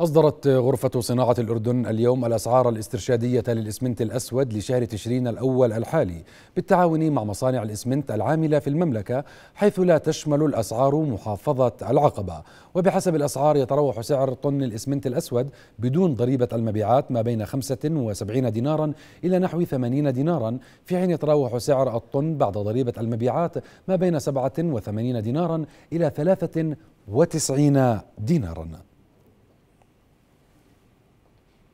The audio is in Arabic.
أصدرت غرفة صناعة الأردن اليوم الأسعار الاسترشادية للإسمنت الأسود لشهر تشرين الأول الحالي بالتعاون مع مصانع الإسمنت العاملة في المملكة حيث لا تشمل الأسعار محافظة العقبة وبحسب الأسعار يتراوح سعر طن الإسمنت الأسود بدون ضريبة المبيعات ما بين 75 دينارا إلى نحو 80 دينارا في حين يتراوح سعر الطن بعد ضريبة المبيعات ما بين 87 دينارا إلى 93 دينارا